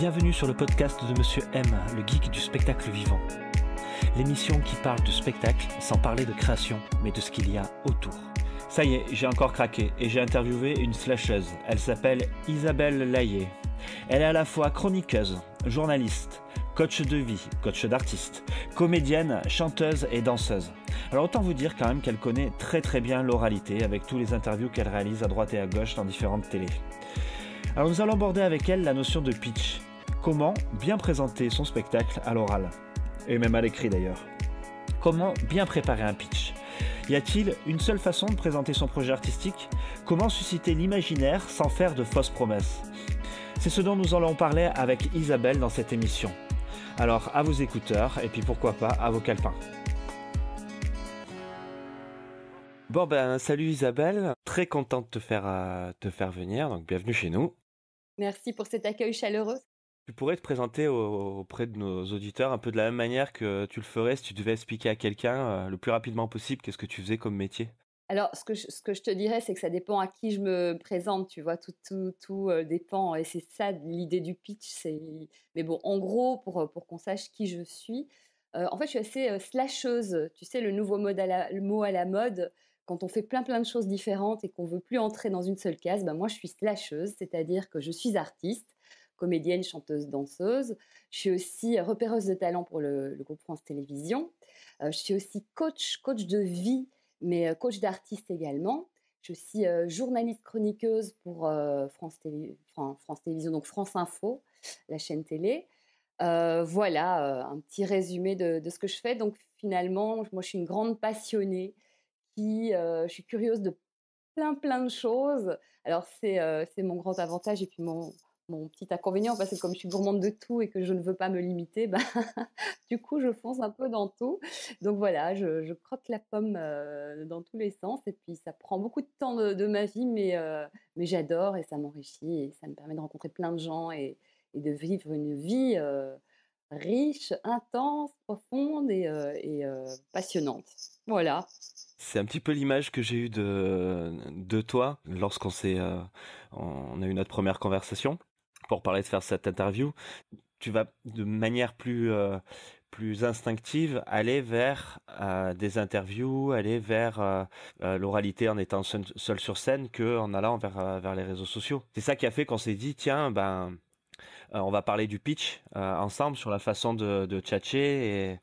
Bienvenue sur le podcast de Monsieur M, le geek du spectacle vivant. L'émission qui parle du spectacle sans parler de création, mais de ce qu'il y a autour. Ça y est, j'ai encore craqué et j'ai interviewé une slasheuse. Elle s'appelle Isabelle Laillé. Elle est à la fois chroniqueuse, journaliste, coach de vie, coach d'artiste, comédienne, chanteuse et danseuse. Alors autant vous dire quand même qu'elle connaît très très bien l'oralité avec tous les interviews qu'elle réalise à droite et à gauche dans différentes télés. Alors nous allons aborder avec elle la notion de pitch, Comment bien présenter son spectacle à l'oral Et même à l'écrit d'ailleurs. Comment bien préparer un pitch Y a-t-il une seule façon de présenter son projet artistique Comment susciter l'imaginaire sans faire de fausses promesses C'est ce dont nous allons parler avec Isabelle dans cette émission. Alors à vos écouteurs et puis pourquoi pas à vos calepins. Bon ben salut Isabelle, très contente de te faire, euh, te faire venir, donc bienvenue chez nous. Merci pour cet accueil chaleureux. Tu pourrais te présenter auprès de nos auditeurs un peu de la même manière que tu le ferais si tu devais expliquer à quelqu'un euh, le plus rapidement possible qu'est-ce que tu faisais comme métier alors, ce que, je, ce que je te dirais, c'est que ça dépend à qui je me présente, tu vois, tout, tout, tout euh, dépend. Et c'est ça l'idée du pitch. C'est... Mais bon, en gros, pour, euh, pour qu'on sache qui je suis, en fait, je suis assez slasheuse. Tu sais, le nouveau mode à le mot à la mode, quand on fait plein plein de choses différentes et qu'on veut plus entrer dans une seule case, ben, moi je suis slasheuse, c'est-à-dire que je suis artiste, comédienne, chanteuse, danseuse. Je suis aussi euh, repéreuse de talent pour le, groupe France Télévisions. Euh, je suis aussi coach, coach de vie, mais euh, coach d'artiste également. Je suis journaliste chroniqueuse pour France, Télé... France Télévisions, donc France Info, la chaîne télé. voilà un petit résumé de, ce que je fais. Donc finalement, moi je suis une grande passionnée qui, je suis curieuse de plein plein de choses. Alors c'est mon grand avantage et puis mon, mon petit inconvénient, parce que comme je suis gourmande de tout et que je ne veux pas me limiter, bah, du coup, je fonce un peu dans tout. Donc voilà, je, crotte croque la pomme euh, dans tous les sens. Et puis, ça prend beaucoup de temps de, ma vie, mais, euh, mais j'adore et ça m'enrichit et ça me permet de rencontrer plein de gens et, de vivre une vie euh, riche, intense, profonde et, passionnante. Voilà. C'est un petit peu l'image que j'ai eue de, de toi lorsqu'on s'est, on a eu notre première conversation pour parler de faire cette interview, tu vas de manière plus euh, plus instinctive aller vers euh, des interviews, aller vers euh, l'oralité en étant seul, sur scène que en allant vers vers les réseaux sociaux. C'est ça qui a fait qu'on s'est dit tiens ben on va parler du pitch ensemble sur la façon de, de tchatcher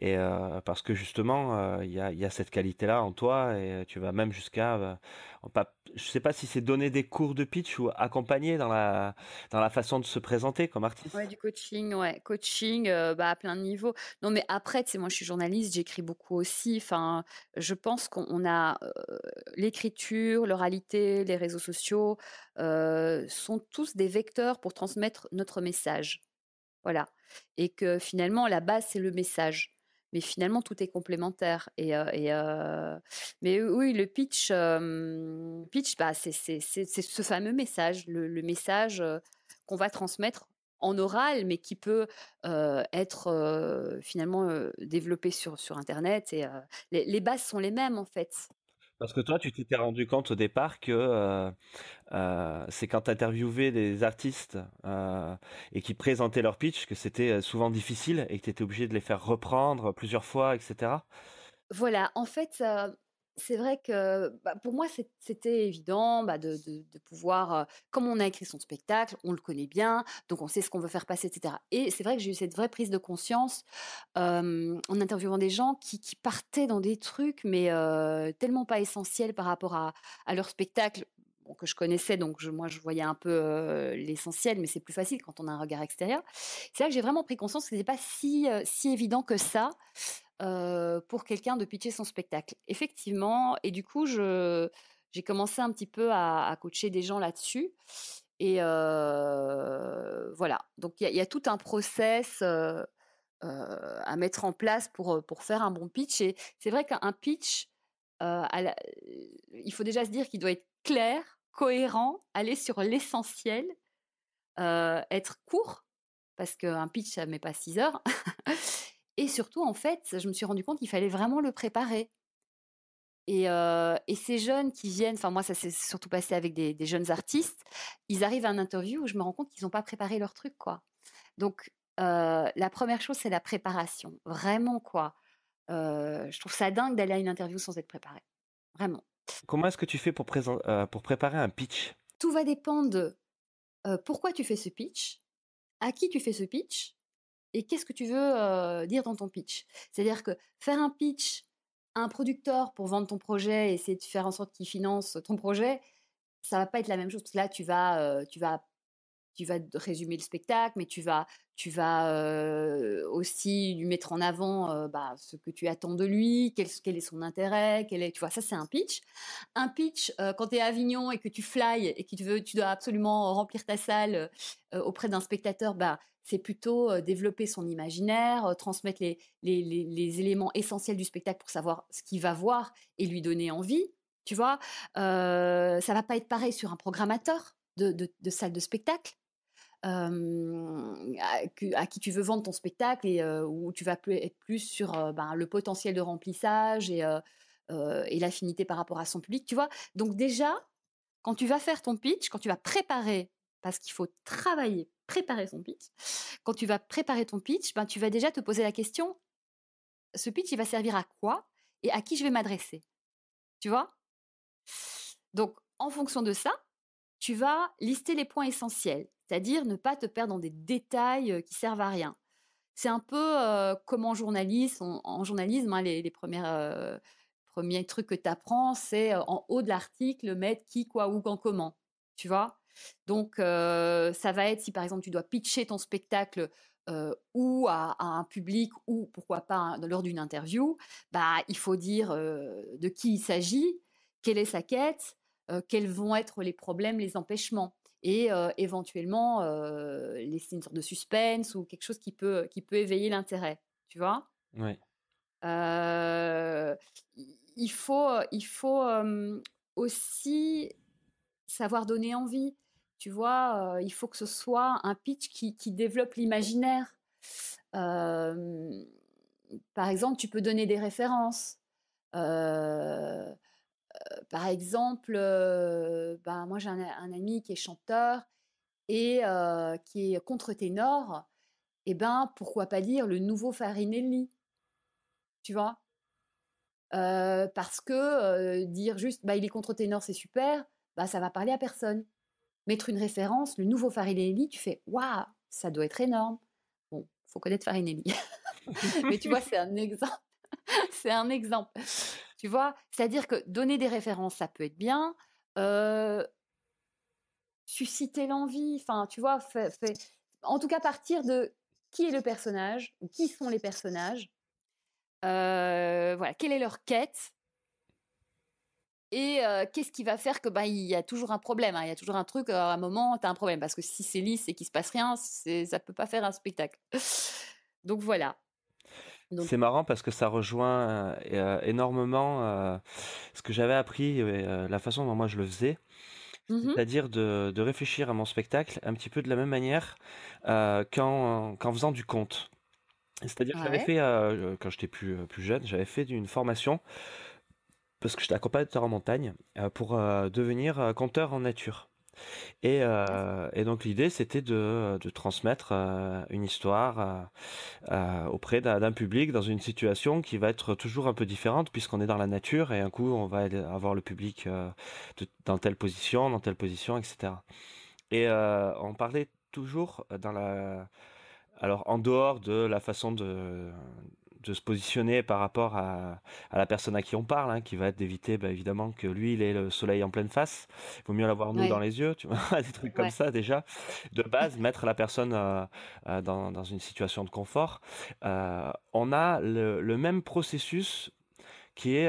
et, et parce que justement il y, a, cette qualité là en toi et tu vas même jusqu'à je je sais pas si c'est donner des cours de pitch ou accompagner dans la, dans la façon de se présenter comme artiste. Ouais, du coaching, ouais, coaching, euh, bah, à plein de niveaux. Non, mais après, c'est moi, je suis journaliste, j'écris beaucoup aussi. Enfin, je pense qu'on a euh, l'écriture, l'oralité, les réseaux sociaux euh, sont tous des vecteurs pour transmettre notre message. Voilà. Et que finalement, la base, c'est le message mais finalement tout est complémentaire. Et, mais oui, le pitch, pitch, bah, c'est ce fameux message, le, message qu'on va transmettre en oral, mais qui peut être finalement développé sur, sur Internet. Et les, bases sont les mêmes en fait. Parce que toi, tu t'étais rendu compte au départ que euh, euh, c'est quand tu interviewais des artistes euh, et qui présentaient leur pitch que c'était souvent difficile et que tu étais obligé de les faire reprendre plusieurs fois, etc. Voilà, en fait, c'est vrai que bah, pour moi, c'était évident bah, de, pouvoir, comme on a écrit son spectacle, on le connaît bien, donc on sait ce qu'on veut faire passer, etc. Et c'est vrai que j'ai eu cette vraie prise de conscience en interviewant des gens qui, partaient dans des trucs, mais tellement pas essentiels par rapport à, leur spectacle. que je connaissais, donc moi je voyais un peu l'essentiel, mais c'est plus facile quand on a un regard extérieur. C'est là que j'ai vraiment pris conscience que ce n'était pas si, si évident que ça pour quelqu'un de pitcher son spectacle. Effectivement, et du coup, j'ai commencé un petit peu à, coacher des gens là-dessus. Et voilà, donc il y, a tout un process à mettre en place pour, pour faire un bon pitch. Et c'est vrai qu'un pitch, il faut déjà se dire qu'il doit être clair, cohérent, aller sur l'essentiel, être court, parce qu'un pitch, ça ne met pas 6 heures. Et surtout, en fait, je me suis rendu compte qu'il fallait vraiment le préparer. Et, ces jeunes qui viennent, enfin moi ça s'est surtout passé avec des, jeunes artistes, ils arrivent à un interview où je me rends compte qu'ils n'ont pas préparé leur truc quoi. Donc la première chose c'est la préparation, vraiment quoi. je trouve ça dingue d'aller à une interview sans être préparé, vraiment. Comment est-ce que tu fais pour, pour préparer un pitch Tout va dépendre de pourquoi tu fais ce pitch, à qui tu fais ce pitch, et qu'est-ce que tu veux dire dans ton pitch. C'est-à-dire que faire un pitch à un producteur pour vendre ton projet et essayer de faire en sorte qu'il finance ton projet, ça va pas être la même chose là tu vas tu vas tu vas résumer le spectacle, mais tu vas tu vas aussi lui mettre en avant bah, ce que tu attends de lui, quel, est son intérêt, quel est, tu vois, ça c'est un pitch. Un pitch, quand tu es à Avignon et que tu fly et que tu, veux, tu dois absolument remplir ta salle auprès d'un spectateur, bah, c'est plutôt développer son imaginaire, transmettre les, éléments essentiels du spectacle pour savoir ce qu'il va voir et lui donner envie. Tu vois, ça va pas être pareil sur un programmateur de salle de spectacle à, qui tu veux vendre ton spectacle et où tu vas être plus sur ben, le potentiel de remplissage et, et l'affinité par rapport à son public, tu vois. Donc déjà, quand tu vas faire ton pitch, quand tu vas préparer, parce qu'il faut travailler, préparer son pitch, quand tu vas préparer ton pitch, ben, tu vas déjà te poser la question, ce pitch, il va servir à quoi et à qui je vais m'adresser Tu vois Donc, en fonction de ça, tu vas lister les points essentiels, c'est-à-dire ne pas te perdre dans des détails euh, qui servent à rien. C'est un peu euh, comme en journalisme, en journalisme, hein, les, euh, premiers trucs que tu apprends, c'est en haut de l'article, mettre qui, quoi, où, quand, comment. Tu vois Donc, ça va être si par exemple tu dois pitcher ton spectacle ou à, un public ou pourquoi pas hein, lors d'une interview, bah il faut dire de qui il s'agit, quelle est sa quête, euh, quels vont être les problèmes, les empêchements et euh, éventuellement les euh, laisser une sorte de suspense ou quelque chose qui peut, qui peut éveiller l'intérêt, tu vois Oui. il faut, il faut aussi savoir donner envie, tu vois Il faut que ce soit un pitch qui, qui développe l'imaginaire. par exemple, tu peux donner des références par exemple, euh, ben, moi j'ai un, ami qui est chanteur et euh, qui est contre-ténor. Et eh ben, pourquoi pas dire le nouveau Farinelli Tu vois euh, parce que dire juste bah, il est contre-ténor, c'est super, bah, ça va parler à personne. Mettre une référence, le nouveau Farinelli, tu fais waouh, ça doit être énorme. Bon, faut connaître Farinelli. Mais tu vois, c'est un exemple. c'est un exemple. Tu vois C'est-à-dire que donner des références, ça peut être bien. susciter l'envie, enfin, tu vois, en tout cas partir de qui est le personnage, qui sont les personnages, voilà, quelle est leur quête, et qu'est-ce qui va faire que ben, il y a toujours un problème, hein. il y a toujours un truc, à un moment, tu as un problème, parce que si c'est lisse et qu'il se passe rien, ça peut pas faire un spectacle. Donc voilà. C'est marrant parce que ça rejoint euh, euh, énormément euh, ce que j'avais appris et la façon dont moi je le faisais. Mmh C'est-à-dire de, réfléchir à mon spectacle un petit peu de la même manière qu'en, faisant du conte. C'est-à-dire que j'avais fait, quand j'étais plus, plus jeune, j'avais fait une formation parce que j'étais accompagnateur en montagne pour devenir conteur en nature. Mmh. Euh, et, donc l'idée, c'était de, transmettre euh, une histoire euh, auprès d'un public dans une situation qui va être toujours un peu différente puisqu'on est dans la nature et un coup, on va avoir le public dans telle position, dans telle position, etc. Et on parlait toujours dans la... Alors en dehors de la façon de de se positionner par rapport à, la personne à qui on parle, hein, qui va être d'éviter bah, évidemment que lui, il ait le soleil en pleine face. Il vaut mieux l'avoir nous dans les yeux, tu vois, des trucs comme ça déjà. De base, mettre la personne euh, euh, dans, une situation de confort. Euh, on a le, même processus qui est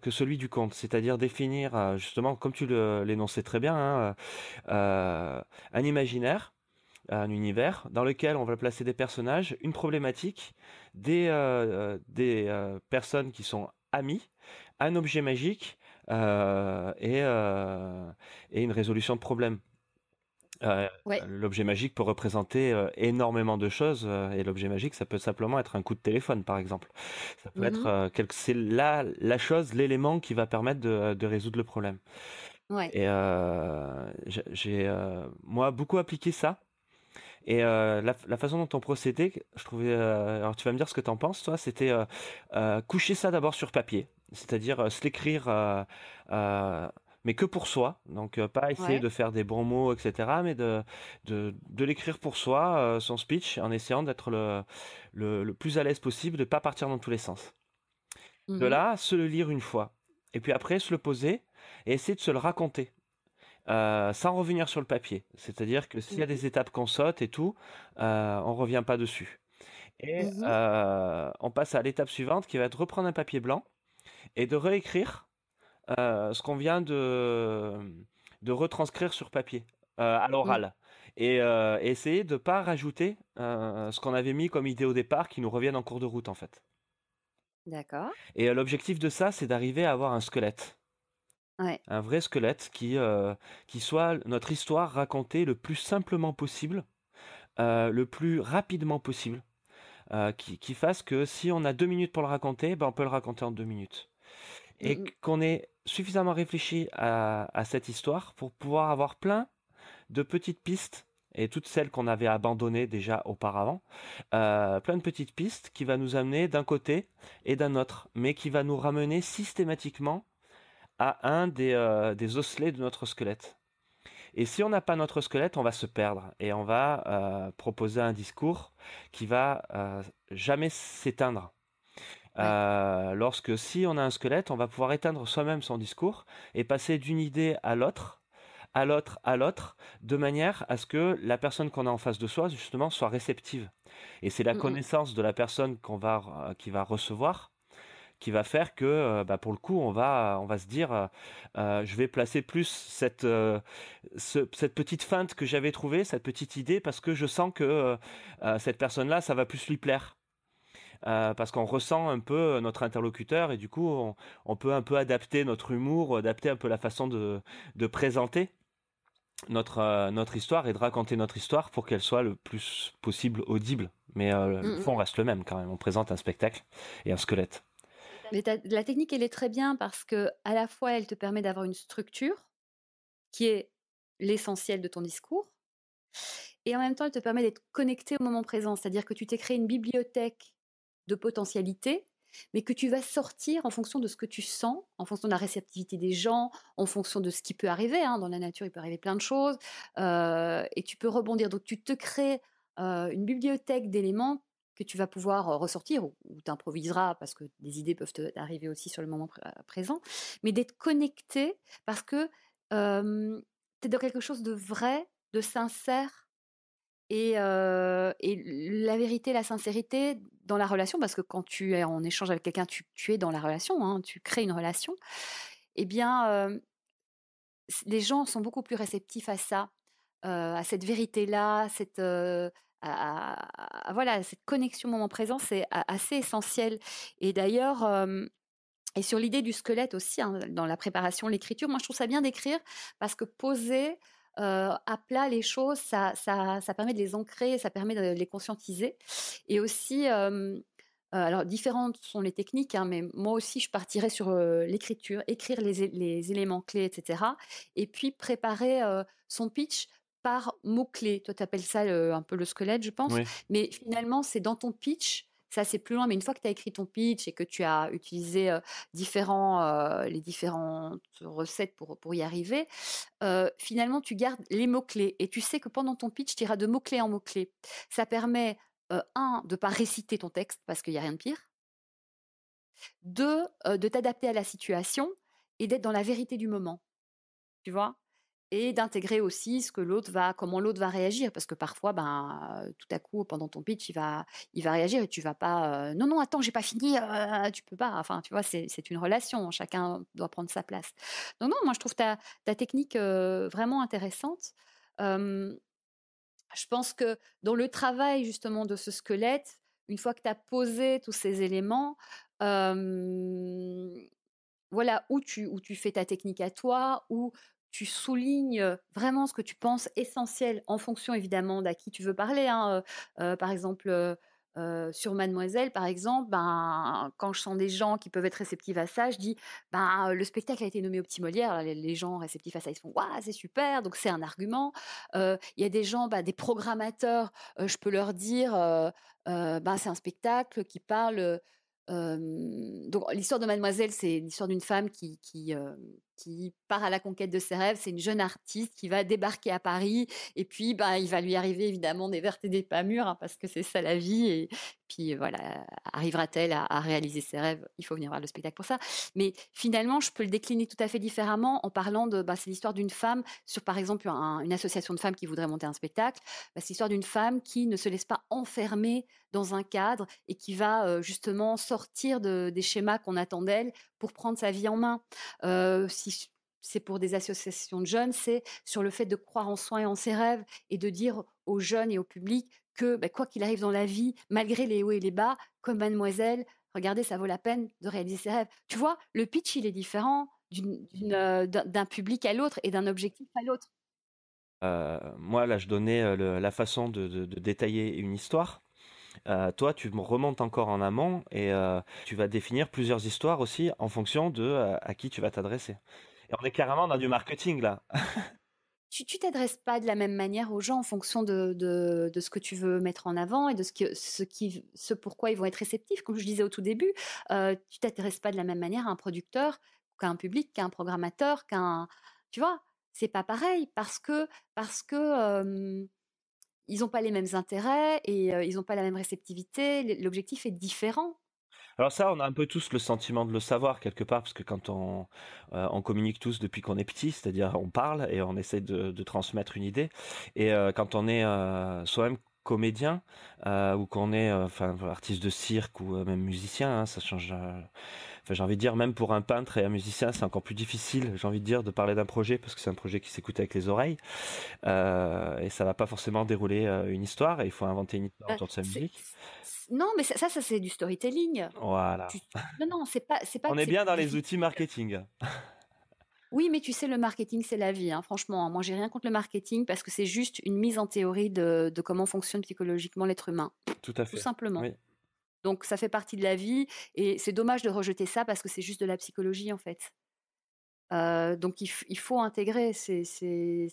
que celui du compte, c'est-à-dire définir justement, comme tu l'énonçais très bien, hein, un imaginaire un univers dans lequel on va placer des personnages, une problématique, des, euh, euh, des euh, personnes qui sont amies, un objet magique et, et une résolution de problème. L'objet magique peut représenter énormément de choses et l'objet magique, ça peut simplement être un coup de téléphone, par exemple. Ça peut mm-hmm. c'est là la, chose, l'élément qui va permettre de, de, résoudre le problème. Et j'ai moi beaucoup appliqué ça et euh, la, façon dont on procédait, je trouvais. Euh, alors tu vas me dire ce que tu en penses, toi. C'était euh, coucher ça d'abord sur papier, c'est-à-dire se l'écrire mais que pour soi. Donc pas essayer de faire des bons mots, etc. Mais de de, l'écrire pour soi, son speech, en essayant d'être le, plus à l'aise possible, de ne pas partir dans tous les sens. De mmh là, se le lire une fois, et puis après se le poser et essayer de se le raconter. Euh, sans revenir sur le papier. C'est-à-dire que s'il y a des étapes qu'on saute et tout, euh, on revient pas dessus. Et mhm. euh, on passe à l'étape suivante qui va être reprendre un papier blanc et de réécrire euh, ce qu'on vient de, de retranscrire sur papier, à l'oral. Et essayer de ne pas rajouter ce qu'on avait mis comme idée au départ qui nous reviennent en cours de route en fait. D'accord. Et l'objectif de ça, c'est d'arriver à avoir un squelette. Un vrai squelette qui, euh, qui soit notre histoire racontée le plus simplement possible, euh, le plus rapidement possible, euh, qui, fasse que si on a deux minutes pour le raconter, ben on peut le raconter en deux minutes. Mmh et qu'on ait suffisamment réfléchi à, cette histoire pour pouvoir avoir plein de petites pistes et toutes celles qu'on avait abandonnées déjà auparavant, plein de petites pistes qui va nous amener d'un côté et d'un autre, mais qui va nous ramener systématiquement à un euh, des, osselets de notre squelette. Et si on n'a pas notre squelette, on va se perdre et on va euh, proposer un discours qui va euh, jamais s'éteindre. lorsque si on a un squelette, on va pouvoir éteindre soi-même son discours et passer d'une idée à l'autre, à l'autre, à l'autre, de manière à ce que la personne qu'on a en face de soi, justement, soit réceptive. Et c'est la mm, mm. connaissance de la personne qu'on va, qui va recevoir qui va faire que, euh, bah, pour le coup, on va, on va se dire, euh, euh, je vais placer plus cette, cette petite feinte que j'avais trouvée, cette petite idée, parce que je sens que cette personne-là, ça va plus lui plaire. parce qu'on ressent un peu notre interlocuteur et du coup on, peut un peu adapter notre humour, adapter un peu la façon de, présenter notre, notre histoire et de raconter notre histoire pour qu'elle soit le plus possible audible. Mais le mmh, mmh. fond reste le même quand même, on présente un spectacle et un squelette. La technique, elle est très bien parce que à la fois, elle te permet d'avoir une structure qui est l'essentiel de ton discours, et en même temps, elle te permet d'être connecté au moment présent, c'est-à-dire que tu t'es créé une bibliothèque de potentialités, mais que tu vas sortir en fonction de ce que tu sens, en fonction de la réceptivité des gens, en fonction de ce qui peut arriver. Hein. Dans la nature, il peut arriver plein de choses, euh, et tu peux rebondir. Donc, tu te crées euh, une bibliothèque d'éléments que tu vas pouvoir ressortir ou, tu t'improviseras parce que des idées peuvent arriver aussi sur le moment présent, mais d'être connecté parce que euh, tu es dans quelque chose de vrai, de sincère. Et, la vérité, la sincérité dans la relation, parce que quand tu es en échange avec quelqu'un, tu, tu, es dans la relation, hein, tu crées une relation, eh bien, les gens sont beaucoup plus réceptifs à ça, à cette vérité-là, cette voilà, cette connexion moment présent, c'est assez essentiel. Et d'ailleurs, et sur l'idée du squelette aussi, hein, dans la préparation, l'écriture, moi je trouve ça bien d'écrire parce que poser à plat les choses, ça, permet de les ancrer, ça permet de les conscientiser. Et aussi, alors différentes sont les techniques, hein, mais moi aussi je partirais sur l'écriture, écrire les, éléments clés, etc. Et puis préparer son pitch par mots-clés. Toi, tu appelles ça un peu le squelette, je pense. Mais finalement, c'est dans ton pitch. Ça, c'est plus loin, mais une fois que tu as écrit ton pitch et que tu as utilisé euh, différents, euh, les différentes recettes pour, pour y arriver, euh, finalement, tu gardes les mots-clés et tu sais que pendant ton pitch, tu iras de mots-clés en mots-clés. Ça permet, un, de ne pas réciter ton texte parce qu'il n'y a rien de pire. Deux, de t'adapter à la situation et d'être dans la vérité du moment. Tu vois et d'intégrer aussi ce que l'autre va, comment l'autre va réagir, parce que parfois, ben, tout à coup, pendant ton pitch, il va, il va réagir et tu vas pas, euh, non, non, attends, j'ai pas fini, Tu euh, tu peux pas. Enfin, tu vois, c'est une relation, chacun doit prendre sa place. Non, non, moi je trouve ta, ta technique euh, vraiment intéressante. je pense que dans le travail justement de ce squelette, une fois que tu as posé tous ces éléments, voilà où tu, où tu fais ta technique à toi, où tu soulignes euh, vraiment ce que tu penses essentiel en fonction évidemment d'à qui tu veux parler. Hein, euh, euh, par exemple, sur Mademoiselle, par exemple, ben, quand je sens des gens qui peuvent être réceptifs à ça, je dis ben, le spectacle a été nommé au Molière. Les, gens réceptifs à ça, ils font waouh, c'est super, donc c'est un argument. Il y a des gens, ben, des programmateurs, je peux leur dire ben, c'est un spectacle qui parle. donc l'histoire de Mademoiselle, c'est l'histoire d'une femme qui, qui qui part à la conquête de ses rêves. C'est une jeune artiste qui va débarquer à Paris. Et puis, ben, il va lui arriver évidemment des vertes et des pas mûres, hein, parce que c'est ça la vie. Et puis, voilà, arrivera-t-elle à, réaliser ses rêves Il faut venir voir le spectacle pour ça. Mais finalement, je peux le décliner tout à fait différemment en parlant de. Ben, c'est l'histoire d'une femme sur, par exemple, une association de femmes qui voudrait monter un spectacle. Bah, c'est l'histoire d'une femme qui ne se laisse pas enfermer dans un cadre et qui va euh, justement sortir de, des schémas qu'on attend d'elle pour prendre sa vie en main. Euh, c'est pour des associations de jeunes, c'est sur le fait de croire en soi et en ses rêves et de dire aux jeunes et au public que bah, quoi qu'il arrive dans la vie, malgré les hauts et les bas, comme mademoiselle, regardez, ça vaut la peine de réaliser ses rêves. Tu vois, le pitch, il est différent euh, d'un public à l'autre et d'un objectif à l'autre. Euh, moi, là, je donnais euh, la façon de, détailler une histoire. Euh, toi, tu me remontes encore en amont et euh, tu vas définir plusieurs histoires aussi en fonction de euh, à qui tu vas t'adresser. Et on est carrément dans du marketing là. tu t'adresses pas de la même manière aux gens en fonction de, de, ce que tu veux mettre en avant et de ce, que, ce, qui, ce pourquoi ils vont être réceptifs. Comme je disais au tout début, tu t'adresses pas de la même manière à un producteur qu'à un public, qu'à un programmateur, qu'à un... Tu vois, c'est pas pareil parce que... Parce que ils n'ont pas les mêmes intérêts et ils n'ont pas la même réceptivité. L'objectif est différent. Alors ça, on a un peu tous le sentiment de le savoir quelque part, parce que quand on, communique tous depuis qu'on est petit, c'est-à-dire on parle et on essaie de, transmettre une idée, et quand on est soi-même comédien ou qu'on est enfin artiste de cirque ou même musicien, hein, ça change Enfin, j'ai envie de dire, même pour un peintre et un musicien, c'est encore plus difficile, j'ai envie de dire, de parler d'un projet parce que c'est un projet qui s'écoute avec les oreilles euh, et ça va pas forcément dérouler euh, une histoire et il faut inventer une histoire bah, autour de sa musique. Non, mais ça, ça, c'est du storytelling. Voilà. Non, non, c'est pas, c'est pas. On est, bien dans les outils euh. marketing. Oui, mais tu sais, le marketing, c'est la vie. Hein, franchement, moi, j'ai rien contre le marketing parce que c'est juste une mise en théorie de, comment fonctionne psychologiquement l'être humain. Tout à Tout simplement. Oui. Donc ça fait partie de la vie et c'est dommage de rejeter ça parce que c'est juste de la psychologie en fait. donc il, faut intégrer, c'est,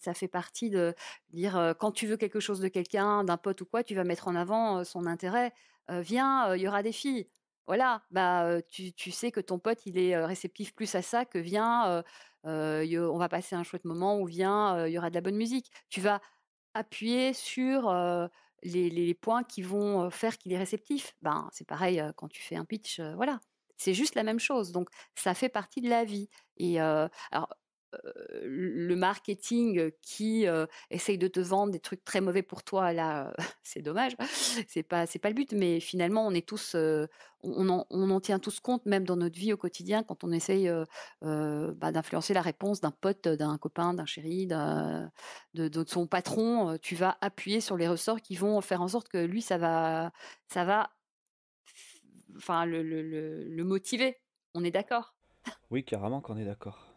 ça fait partie de dire quand tu veux quelque chose de quelqu'un, d'un pote ou quoi, tu vas mettre en avant son intérêt. viens, il y aura des filles. Voilà, bah tu, tu, sais que ton pote il est réceptif plus à ça que viens, on va passer un chouette moment ou viens, il y aura de la bonne musique. Tu vas appuyer sur les, points qui vont faire qu'il est réceptif. Ben, c'est pareil quand tu fais un pitch, voilà. C'est juste la même chose. Donc, ça fait partie de la vie. Et alors, le marketing qui essaye de te vendre des trucs très mauvais pour toi, là, c'est dommage. C'est pas, c'est pas le but, mais finalement, on est tous, on, en, on, en, tient tous compte, même dans notre vie au quotidien, quand on essaye bah, d'influencer la réponse d'un pote, d'un copain, d'un chéri, de, de, son patron. Tu vas appuyer sur les ressorts qui vont faire en sorte que lui, ça va, ça va, enfin, le, le, le, le motiver. On est d'accord. Oui, carrément qu'on est d'accord.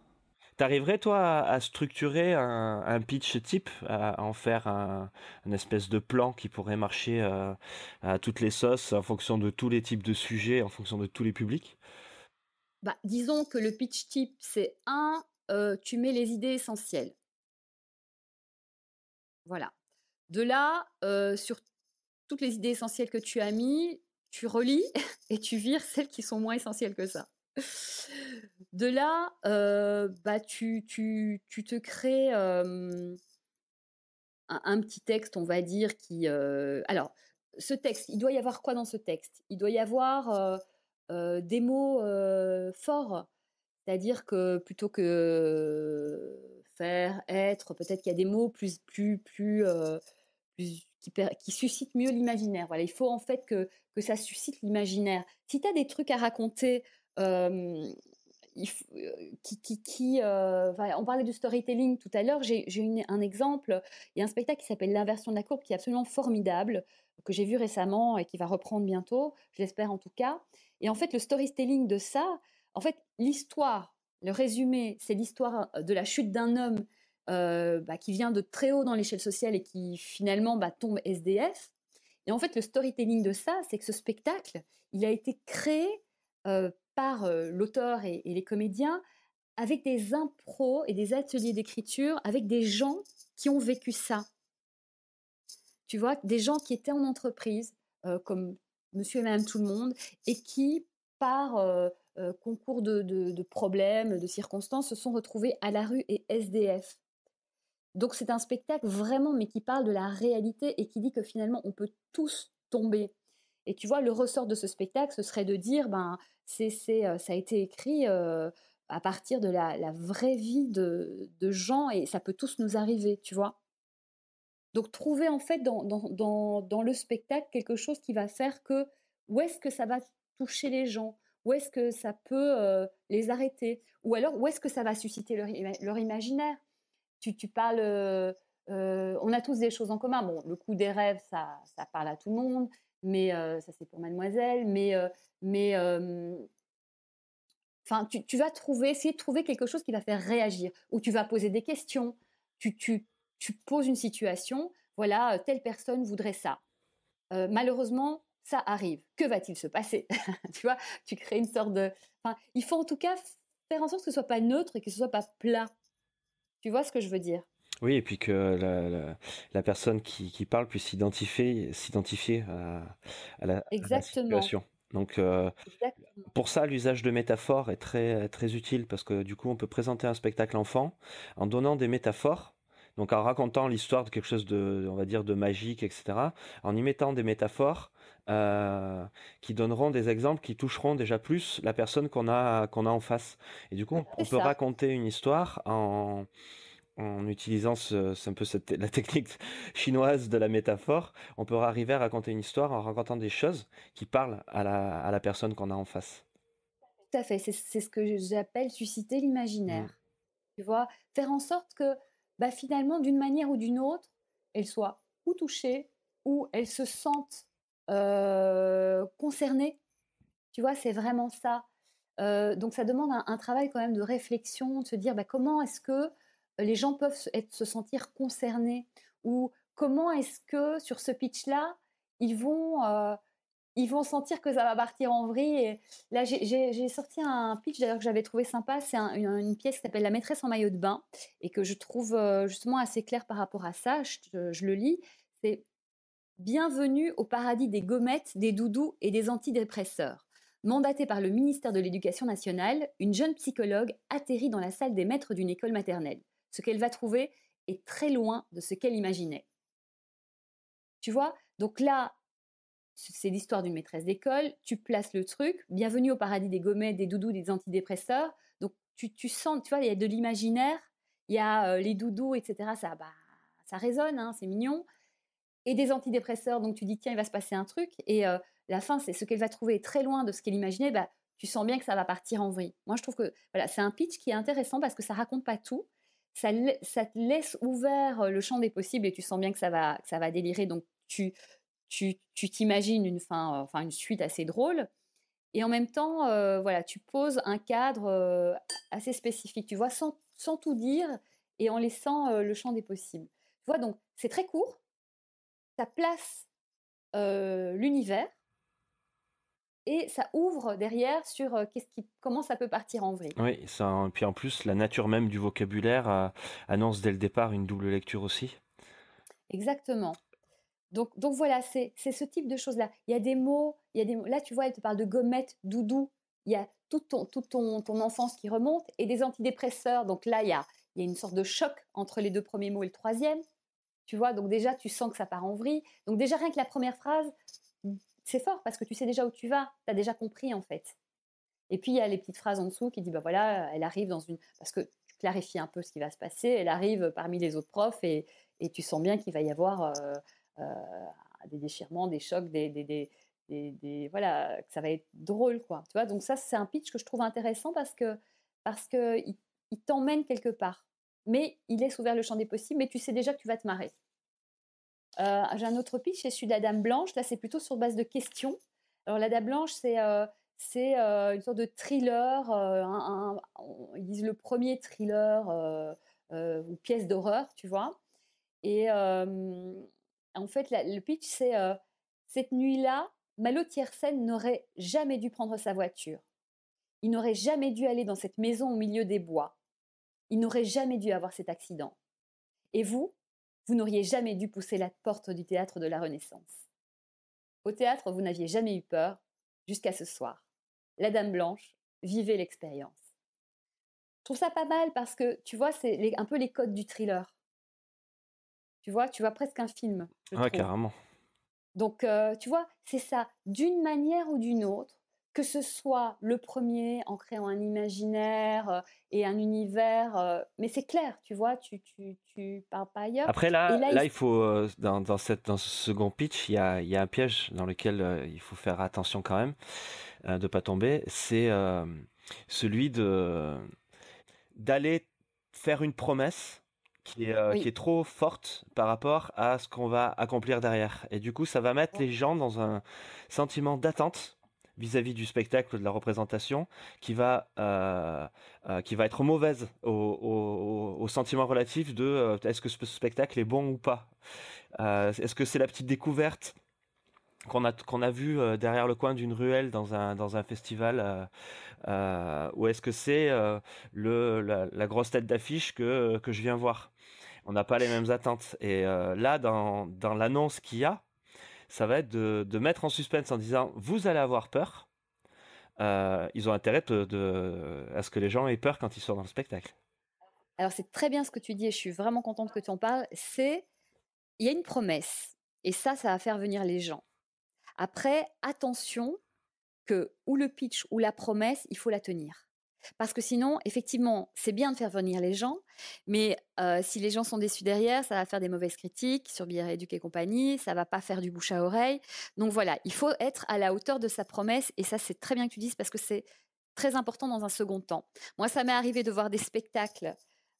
T'arriverais toi à, structurer un, pitch type, à, en faire un, espèce de plan qui pourrait marcher euh, à toutes les sauces, en fonction de tous les types de sujets, en fonction de tous les publics bah, Disons que le pitch type, c'est un, euh, tu mets les idées essentielles. Voilà. De là, euh, sur toutes les idées essentielles que tu as mis, tu relis et tu vires celles qui sont moins essentielles que ça. De là, bah, tu, te crées un, petit texte, on va dire, qui... alors, ce texte, il doit y avoir quoi dans ce texte Il doit y avoir des mots forts, c'est-à-dire que plutôt que faire, être, peut-être qu'il y a des mots plus, plus, plus, qui, qui, suscitent mieux l'imaginaire. Voilà, il faut en fait que, que ça suscite l'imaginaire. Si tu as des trucs à raconter, euh, qui, qui, qui euh, on parlait du storytelling tout à l'heure. J'ai un exemple. Il y a un spectacle qui s'appelle L'inversion de la courbe, qui est absolument formidable, que j'ai vu récemment et qui va reprendre bientôt, je l'espère en tout cas. Et en fait, le storytelling de ça, en fait, l'histoire, le résumé, c'est l'histoire euh, de la chute d'un homme bah, qui vient de très haut dans l'échelle sociale et qui finalement bah, tombe SDF. Et en fait, le storytelling de ça, c'est que ce spectacle, il a été créé par l'auteur et, les comédiens avec des impros et des ateliers d'écriture avec des gens qui ont vécu ça. Tu vois, des gens qui étaient en entreprise, comme monsieur et madame tout le monde, et qui, par concours de, problèmes, de circonstances, se sont retrouvés à la rue et SDF. Donc c'est un spectacle vraiment, mais qui parle de la réalité et qui dit que finalement, on peut tous tomber et tu vois, le ressort de ce spectacle, ce serait de dire, ben, c'est, c'est, euh, ça a été écrit euh, à partir de la, vraie vie de, gens et ça peut tous nous arriver, tu vois. Donc trouver en fait dans, le spectacle quelque chose qui va faire que où est-ce que ça va toucher les gens, où est-ce que ça peut euh, les arrêter, ou alors où est-ce que ça va susciter leur, imaginaire. Tu, tu parles, on a tous des choses en commun. Bon, le coup des rêves, ça, ça parle à tout le monde mais ça c'est pour mademoiselle, mais, mais enfin, tu, vas trouver, essayer de trouver quelque chose qui va faire réagir, ou tu vas poser des questions, tu, tu, poses une situation, voilà, telle personne voudrait ça. malheureusement, ça arrive. Que va-t-il se passer Tu vois, tu crées une sorte de. Enfin, il faut en tout cas faire en sorte que ce soit pas neutre et que ce soit pas plat. Tu vois ce que je veux dire oui, et puis que la, personne qui, parle puisse s'identifier, s'identifier à, la, Exactement. situation. Donc, euh, pour ça, l'usage de métaphores est très, très utile parce que du coup, on peut présenter un spectacle enfant en donnant des métaphores. Donc, en racontant l'histoire de quelque chose de, on va dire, de magique, etc., en y mettant des métaphores euh, qui donneront des exemples qui toucheront déjà plus la personne qu'on a, qu'on a en face. Et du coup, on peut raconter une histoire en, en utilisant un peu la technique chinoise de la métaphore, on peut arriver à raconter une histoire en racontant des choses qui parlent à la, personne qu'on a en face. Tout à fait, c'est ce que j'appelle susciter l'imaginaire. Mm. Tu vois, faire en sorte que bah, finalement, d'une manière ou d'une autre, elle soit ou touchée ou elle se sente euh, concernée. Tu vois, c'est vraiment ça. Euh, donc ça demande un, travail quand même de réflexion, de se dire bah, comment est-ce que les gens peuvent se sentir concernés ou comment est-ce que sur ce pitch-là, ils vont euh, ils vont sentir que ça va partir en vrille. là, j'ai sorti un pitch d'ailleurs que j'avais trouvé sympa. C'est une, pièce qui s'appelle La maîtresse en maillot de bain et que je trouve euh, justement assez claire par rapport à ça. Je, je le lis. C'est Bienvenue au paradis des gommettes, des doudous et des antidépresseurs. Mandatée par le ministère de l'Éducation nationale, une jeune psychologue atterrit dans la salle des maîtres d'une école maternelle ce qu'elle va trouver est très loin de ce qu'elle imaginait. Tu vois Donc là, c'est l'histoire d'une maîtresse d'école, tu places le truc, bienvenue au paradis des gommettes, des doudous, des antidépresseurs. Donc tu, sens, tu vois, il y a de l'imaginaire, il y a euh, les doudous, etc. Ça, bah, ça résonne, hein, c'est mignon. Et des antidépresseurs, donc tu dis, tiens, il va se passer un truc. Et euh, la fin, c'est ce qu'elle va trouver très loin de ce qu'elle imaginait, bah, tu sens bien que ça va partir en vrille. Moi, je trouve que voilà, c'est un pitch qui est intéressant parce que ça raconte pas tout ça, te laisse ouvert le champ des possibles et tu sens bien que ça va, délirer. Donc, tu t'imagines tu, t'imagines une, fin, enfin une suite assez drôle. Et en même temps, voilà, tu poses un cadre assez spécifique, tu vois, sans, tout dire et en laissant le champ des possibles. Tu vois, donc c'est très court, ça place l'univers, et ça ouvre derrière sur euh, qu'est-ce qui, comment ça peut partir en vrille. Oui, ça, et puis en plus, la nature même du vocabulaire euh, annonce dès le départ une double lecture aussi. Exactement. Donc, donc voilà, c'est ce type de choses-là. Il y a des mots, il y a des mots, là tu vois, elle te parle de gommette, doudou, il y a toute ton, tout ton, ton enfance qui remonte, et des antidépresseurs, donc là il y a, il y a une sorte de choc entre les deux premiers mots et le troisième. Tu vois, donc déjà, tu sens que ça part en vrille. Donc déjà, rien que la première phrase, c'est fort parce que tu sais déjà où tu vas, tu as déjà compris en fait. Et puis il y a les petites phrases en dessous qui disent bah voilà, elle arrive dans une parce que tu clarifies un peu ce qui va se passer, elle arrive parmi les autres profs et, tu sens bien qu'il va y avoir euh, euh, des déchirements, des chocs, des, des, voilà, que ça va être drôle quoi. Tu vois, donc ça c'est un pitch que je trouve intéressant parce que parce que t'emmène quelque part. Mais il laisse ouvert le champ des possibles, mais tu sais déjà que tu vas te marrer. Euh, j'ai un autre pitch, c'est celui de la Dame Blanche. Là, c'est plutôt sur base de questions. Alors, la Dame Blanche, c'est euh, c'est euh, une sorte de thriller. ils disent le premier thriller ou pièce d'horreur, tu vois. Et en fait, le pitch, c'est cette nuit-là, Malo Thiersen n'aurait jamais dû prendre sa voiture. Il n'aurait jamais dû aller dans cette maison au milieu des bois. Il n'aurait jamais dû avoir cet accident. Et vous, vous n'auriez jamais dû pousser la porte du théâtre de la Renaissance. Au théâtre, vous n'aviez jamais eu peur, jusqu'à ce soir. La Dame Blanche, vivait l'expérience. Je trouve ça pas mal parce que, tu vois, c'est un peu les codes du thriller. Tu vois, tu vois presque un film. Ah, carrément. Donc, euh, tu vois, c'est ça. D'une manière ou d'une autre, que ce soit le premier en créant un imaginaire euh, et un univers, euh, mais c'est clair, tu vois, tu, tu, tu pars pas ailleurs. Après, là, là, il faut, euh, dans, dans, cette, dans ce second pitch, il y a, y a, un piège dans lequel il faut faire attention quand même, de ne pas tomber, c'est celui de d'aller faire une promesse qui est, qui est trop forte par rapport à ce qu'on va accomplir derrière. Et du coup, ça va mettre les gens dans un sentiment d'attente vis-à-vis du spectacle, de la représentation, qui va, euh, euh, qui va être mauvaise au, sentiment relatif de euh, est-ce que ce spectacle est bon ou pas Est-ce que c'est la petite découverte qu'on a, qu'on a vu derrière le coin d'une ruelle dans un, dans un festival ou est-ce que c'est le, la, la, grosse tête d'affiche que, que je viens voir On n'a pas les mêmes attentes. Et là, dans, dans l'annonce qu'il y a, ça va être de, de, mettre en suspense en disant vous allez avoir peur. Euh, ils ont intérêt à ce que les gens aient peur quand ils sont dans le spectacle. Alors c'est très bien ce que tu dis et je suis vraiment contente que tu en parles. C'est il y a une promesse et ça, ça va faire venir les gens. Après, attention que ou le pitch ou la promesse, il faut la tenir. Parce que sinon, effectivement, c'est bien de faire venir les gens, mais si les gens sont déçus derrière, ça va faire des mauvaises critiques sur Bière Éduquer et compagnie, ça va pas faire du bouche à oreille. Donc voilà, il faut être à la hauteur de sa promesse, et ça, c'est très bien que tu dises parce que c'est très important dans un second temps. Moi, ça m'est arrivé de voir des spectacles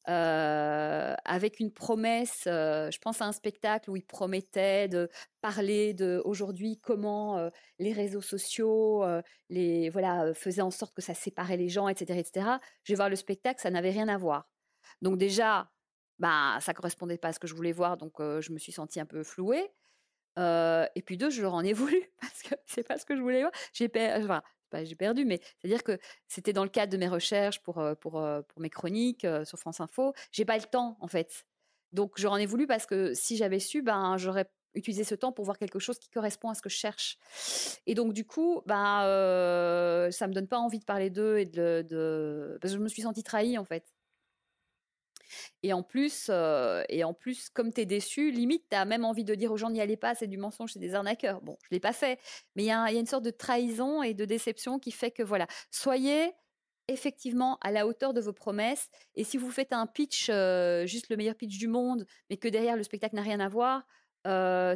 euh, avec une promesse. Euh, je pense à un spectacle où il promettait de parler de aujourd'hui comment euh, les réseaux sociaux, les voilà, faisaient en sorte que ça séparait les gens, etc., etc. Je vais voir le spectacle, ça n'avait rien à voir. Donc déjà, bah ça correspondait pas à ce que je voulais voir, donc je me suis sentie un peu flouée. et puis deux, je leur en ai voulu parce que c'est pas ce que je voulais voir. J'ai, enfin, j'ai perdu, mais c'est-à-dire que c'était dans le cadre de mes recherches pour, pour, pour mes chroniques sur France Info. J'ai pas le temps, en fait. Donc, j'en ai voulu parce que si j'avais su, ben, j'aurais utilisé ce temps pour voir quelque chose qui correspond à ce que je cherche. Et donc, du coup, bah, ça me donne pas envie de parler d'eux et de, de, Parce que je me suis sentie trahie, en fait. Et en plus, et en plus comme tu es déçu, limite, tu as même envie de dire aux gens n'y allez pas, c'est du mensonge, c'est des arnaqueurs. Bon, je ne l'ai pas fait. Mais il y, a une sorte de trahison et de déception qui fait que, voilà, soyez effectivement à la hauteur de vos promesses. Et si vous faites un pitch, juste le meilleur pitch du monde, mais que derrière le spectacle n'a rien à voir,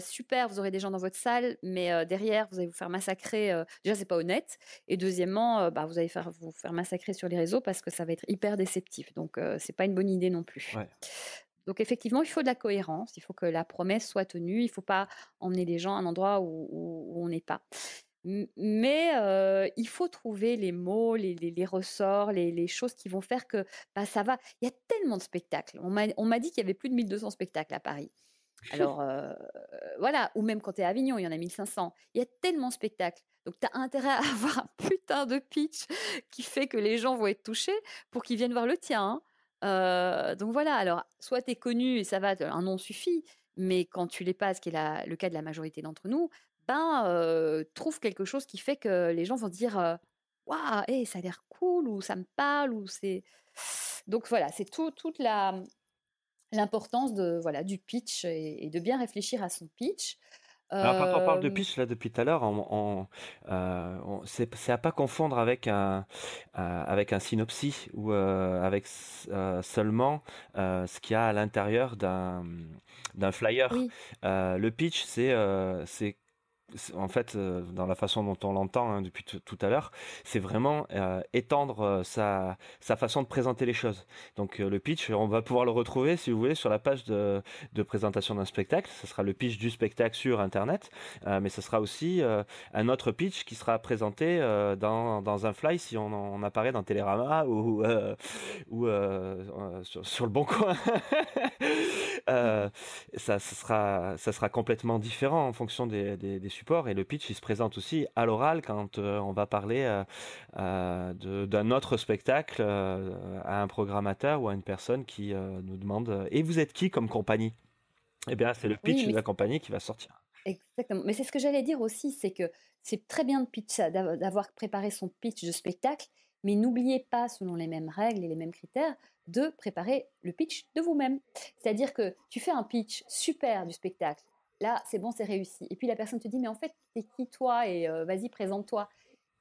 super, vous aurez des gens dans votre salle, mais derrière, vous allez vous faire massacrer. déjà, c'est pas honnête. Et deuxièmement, bah, vous allez vous faire massacrer sur les réseaux parce que ça va être hyper déceptif. Donc, c'est pas une bonne idée non plus. Donc, effectivement, il faut de la cohérence. Il faut que la promesse soit tenue. Il faut pas emmener les gens à un endroit où, on n'est pas. Mais il faut trouver les mots, les, ressorts, les, choses qui vont faire que bah, ça va. Il y a tellement de spectacles. On m'a dit qu'il y avait plus de 1200 spectacles à Paris. Alors euh, euh, voilà, ou même quand tu es à Avignon, il y en a 1500. Il y a tellement de spectacles. Donc tu as intérêt à avoir un putain de pitch qui fait que les gens vont être touchés pour qu'ils viennent voir le tien. Hein. Euh, donc voilà, alors soit tu es connu et ça va, un nom suffit, mais quand tu l'es pas, ce qui est le cas de la majorité d'entre nous, ben trouve quelque chose qui fait que les gens vont dire waouh, wow, eh, ça a l'air cool ou ça me parle ou c'est donc voilà, c'est tout, toute la, l'importance de voilà du pitch et, de bien réfléchir à son pitch. on parle de pitch là depuis tout à l'heure, on, euh, c'est, à pas confondre avec un euh, avec un synopsis ou euh, avec seulement ce qu'il y a à l'intérieur d'un d'un flyer. le pitch, c'est c'est en fait, euh, dans la façon dont on l'entend hein, depuis tout à l'heure, c'est vraiment euh, étendre euh, sa, façon de présenter les choses. Donc le pitch, on va pouvoir le retrouver, si vous voulez, sur la page de, présentation d'un spectacle. Ce sera le pitch du spectacle sur Internet, mais ce sera aussi un autre pitch qui sera présenté dans, un fly si on, apparaît dans Télérama ou, ou sur, le Bon Coin. ça, sera, ça sera complètement différent en fonction des, des, et le pitch il se présente aussi à l'oral quand euh, on va parler euh, euh, d'un autre spectacle à un programmateur ou à une personne qui nous demande et vous êtes qui comme compagnie Eh bien c'est le pitch de la compagnie qui va sortir. Exactement. Mais c'est ce que j'allais dire aussi, c'est que c'est très bien de pitch, d'avoir préparé son pitch de spectacle, mais n'oubliez pas, selon les mêmes règles et les mêmes critères, de préparer le pitch de vous-même. C'est-à-dire que tu fais un pitch super du spectacle là, c'est bon, c'est réussi. Et puis la personne te dit, mais en fait, c'est qui toi Et euh, vas-y, présente-toi.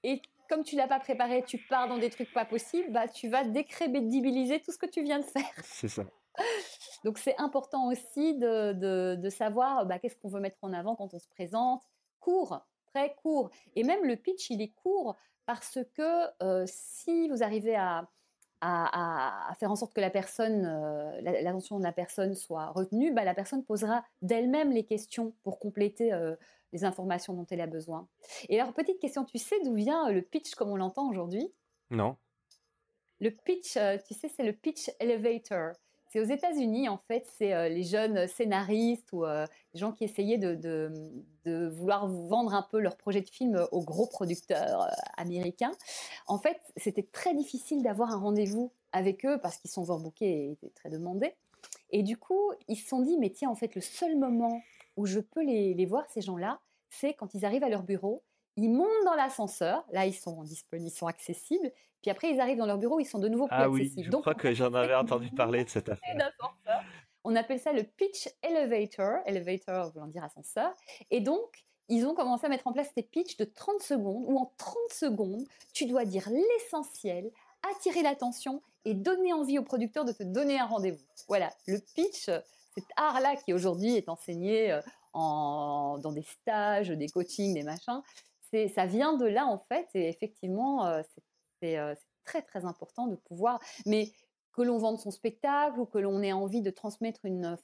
Et comme tu l'as pas préparé, tu pars dans des trucs pas possibles, bah, tu vas décrédibiliser tout ce que tu viens de faire. C'est ça. Donc c'est important aussi de, savoir bah, qu'est-ce qu'on veut mettre en avant quand on se présente. Court, très court. Et même le pitch, il est court parce que euh, si vous arrivez à, à, faire en sorte que la personne, euh, l'attention de la personne soit retenue, bah, la personne posera d'elle-même les questions pour compléter euh, les informations dont elle a besoin. Et alors, petite question, tu sais d'où vient euh, le pitch comme on l'entend aujourd'hui Non. Le pitch, tu sais, c'est le pitch elevator. C'est aux États-Unis, en fait, c'est euh, les jeunes scénaristes ou euh, les gens qui essayaient de, vouloir vendre un peu leur projet de film aux gros producteurs euh, américains. En fait, c'était très difficile d'avoir un rendez-vous avec eux parce qu'ils sont overbookés et très demandés. Et du coup, ils se sont dit, mais tiens, en fait, le seul moment où je peux les voir, ces gens-là, c'est quand ils arrivent à leur bureau ils montent dans l'ascenseur, là ils sont disponibles, ils sont accessibles, puis après ils arrivent dans leur bureau, ils sont de nouveau plus ah accessibles. Oui, je crois que j'en avais entendu parler de cette affaire. On appelle ça le pitch elevator, elevator voulant dire ascenseur. Et donc, ils ont commencé à mettre en place des pitchs de 30 secondes où en 30 secondes, tu dois dire l'essentiel, attirer l'attention et donner envie au producteur de te donner un rendez-vous. Voilà, le pitch, cet art-là qui aujourd'hui est enseigné euh, en, dans des stages, des coachings, des machins, ça vient de là en fait, et effectivement, c'est très très important de pouvoir. Mais que l'on vende son spectacle ou que l'on ait envie de transmettre une,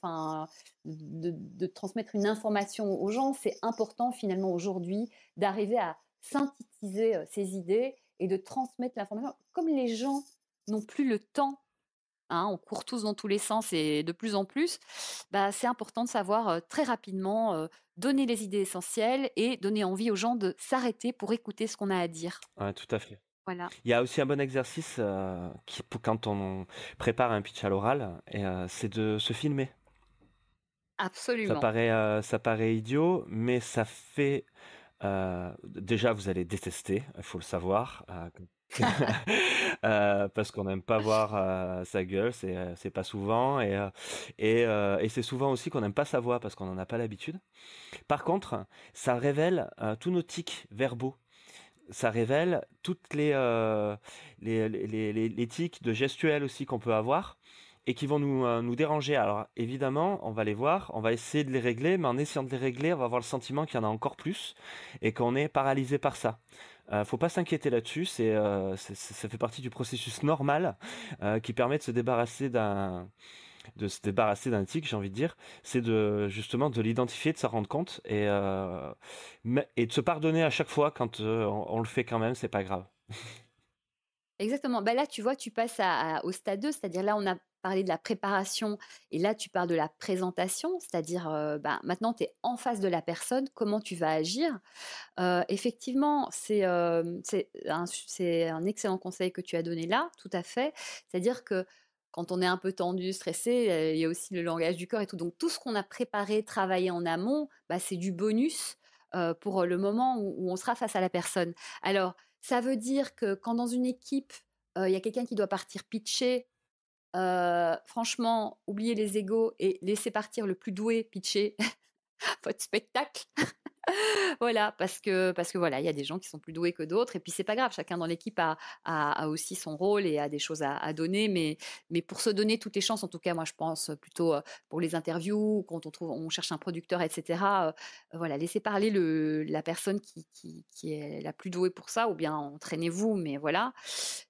de, de transmettre une information aux gens, c'est important finalement aujourd'hui d'arriver à synthétiser ces idées et de transmettre l'information. Comme les gens n'ont plus le temps Hein, on court tous dans tous les sens et de plus en plus, bah, c'est important de savoir très rapidement donner les idées essentielles et donner envie aux gens de s'arrêter pour écouter ce qu'on a à dire. tout à fait. Voilà. Il y a aussi un bon exercice quand on prépare un pitch à l'oral, c'est de se filmer. Absolument. Ça paraît, ça paraît idiot, mais ça fait. déjà, vous allez détester, il faut le savoir. Euh, parce qu'on n'aime pas voir euh, sa gueule, c'est euh, pas souvent et c'est souvent aussi qu'on n'aime pas sa voix parce qu'on n'en a pas l'habitude. Par contre, ça révèle tous nos tics verbaux ça révèle toutes les, tics de gestuels aussi qu'on peut avoir et qui vont nous déranger. Alors évidemment, on va les voir, on va essayer de les régler, mais en essayant de les régler, on va avoir le sentiment qu'il y en a encore plus et qu'on est paralysé par ça ne euh, faut pas s'inquiéter là-dessus, euh, c'est, ça fait partie du processus normal euh, qui permet de se débarrasser d'un de se débarrasser d'un tic, j'ai envie de dire, c'est de justement de l'identifier, de s'en rendre compte et, et de se pardonner à chaque fois quand on, on, le fait quand même, c'est pas grave. Exactement. Bah là, tu vois, tu passes au stade 2, c'est-à-dire là, on a parlé de la préparation et là, tu parles de la présentation, c'est-à-dire bah, maintenant, tu es en face de la personne, comment tu vas agir. effectivement, c'est c'est un, un, excellent conseil que tu as donné là, tout à fait. C'est-à-dire que quand on est un peu tendu, stressé, il y a aussi le langage du corps et tout. Donc, tout ce qu'on a préparé, travaillé en amont, bah, c'est du bonus pour le moment où, où on sera face à la personne. Alors, ça veut dire que quand dans une équipe, il y a quelqu'un qui doit partir pitcher, franchement, oubliez les égaux et laissez partir le plus doué pitcher votre spectacle. voilà, parce que parce que voilà, il y a des gens qui sont plus doués que d'autres, et puis c'est pas grave. Chacun dans l'équipe a, aussi son rôle et a des choses à, donner, mais mais pour se donner toutes les chances, en tout cas moi je pense euh, plutôt euh, pour les interviews, quand on trouve, on cherche un producteur, etc. Euh, voilà, laissez parler le la personne qui, est la plus douée pour ça, ou bien entraînez-vous, mais voilà,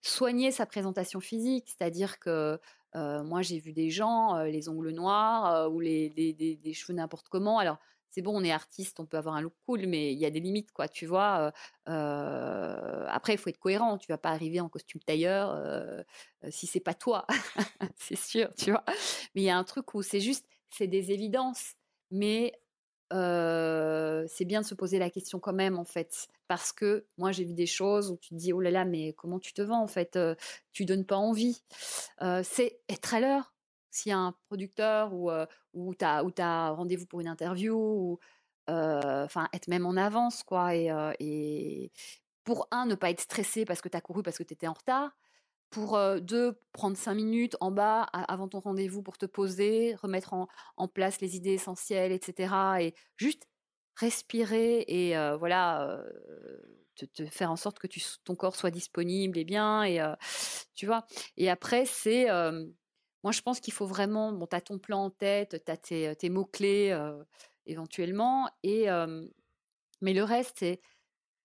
soignez sa présentation physique, c'est-à-dire que moi j'ai vu des gens les ongles noirs ou les, cheveux n'importe comment, alors c'est bon, on est artiste, on peut avoir un look cool, mais il y a des limites, quoi, tu vois. après, il faut être cohérent, tu vas pas arriver en costume tailleur si c'est pas toi, c'est sûr, tu vois. Mais il y a un truc où c'est juste, c'est des évidences, mais c'est bien de se poser la question quand même, en fait. Parce que moi, j'ai vu des choses où tu te dis, oh là là, mais comment tu te vends, en fait Tu donnes pas envie. c'est être à l'heure, s'il y a un producteur ou, ou tu as, as rendez-vous pour une interview, ou enfin être même en avance, quoi. Et, pour un, ne pas être stressé parce que tu as couru, parce que tu étais en retard. Pour deux, prendre cinq minutes en bas avant ton rendez-vous pour te poser, remettre en, place les idées essentielles, etc. Et juste respirer et voilà te, faire en sorte que tu, ton corps soit disponible et bien et tu vois et après c'est moi, je pense qu'il faut vraiment, bon, tu as ton plan en tête, tu as tes, euh, mots-clés euh, éventuellement, et, mais le reste, c'est